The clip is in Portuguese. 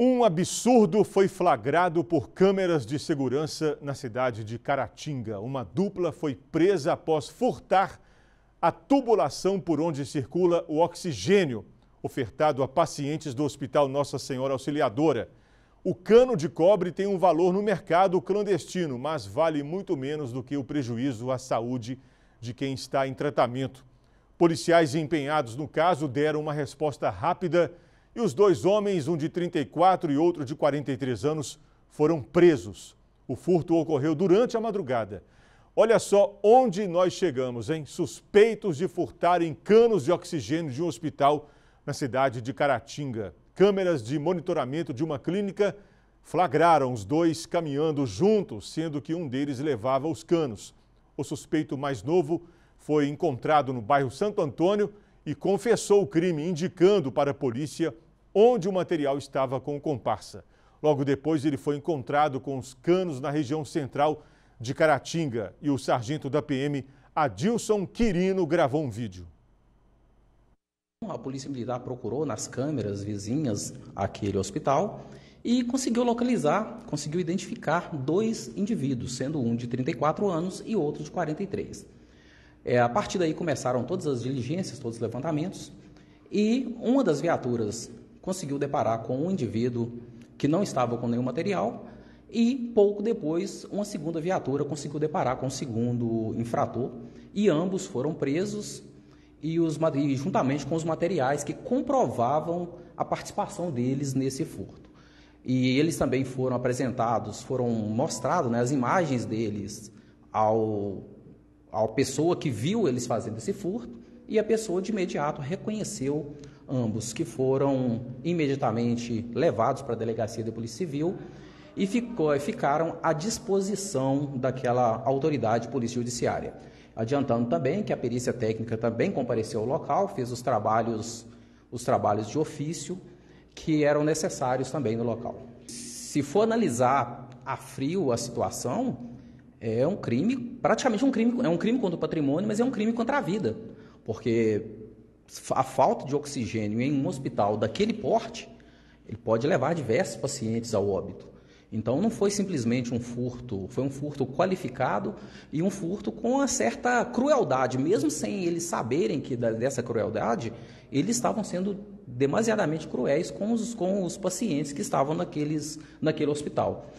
Um absurdo foi flagrado por câmeras de segurança na cidade de Caratinga. Uma dupla foi presa após furtar a tubulação por onde circula o oxigênio ofertado a pacientes do Hospital Nossa Senhora Auxiliadora. O cano de cobre tem um valor no mercado clandestino, mas vale muito menos do que o prejuízo à saúde de quem está em tratamento. Policiais empenhados no caso deram uma resposta rápida e os dois homens, um de 34 e outro de 43 anos, foram presos. O furto ocorreu durante a madrugada. Olha só onde nós chegamos, hein? Suspeitos de furtarem canos de oxigênio de um hospital na cidade de Caratinga. Câmeras de monitoramento de uma clínica flagraram os dois caminhando juntos, sendo que um deles levava os canos. O suspeito mais novo foi encontrado no bairro Santo Antônio e confessou o crime, indicando para a polícia onde o material estava com o comparsa. Logo depois, ele foi encontrado com os canos na região central de Caratinga e o sargento da PM, Adilson Quirino, gravou um vídeo. A Polícia Militar procurou nas câmeras vizinhas aquele hospital e conseguiu localizar, conseguiu identificar dois indivíduos, sendo um de 34 anos e outro de 43. É, a partir daí começaram todas as diligências, todos os levantamentos, e uma das viaturas conseguiu deparar com um indivíduo que não estava com nenhum material e pouco depois uma segunda viatura conseguiu deparar com o um segundo infrator e ambos foram presos e, os, e juntamente com os materiais que comprovavam a participação deles nesse furto. E eles também foram apresentados, foram mostrados né, as imagens deles ao, ao pessoa que viu eles fazendo esse furto e a pessoa de imediato reconheceu ambos, que foram imediatamente levados para a delegacia da de Polícia Civil e ficou, ficaram à disposição daquela autoridade polícia judiciária. Adiantando também que a perícia técnica também compareceu ao local, fez os trabalhos, os trabalhos de ofício que eram necessários também no local. Se for analisar a frio a situação, é um crime, praticamente um crime, é um crime contra o patrimônio, mas é um crime contra a vida, porque a falta de oxigênio em um hospital daquele porte, ele pode levar diversos pacientes ao óbito. Então não foi simplesmente um furto, foi um furto qualificado e um furto com uma certa crueldade, mesmo sem eles saberem que dessa crueldade, eles estavam sendo demasiadamente cruéis com os, com os pacientes que estavam naqueles, naquele hospital.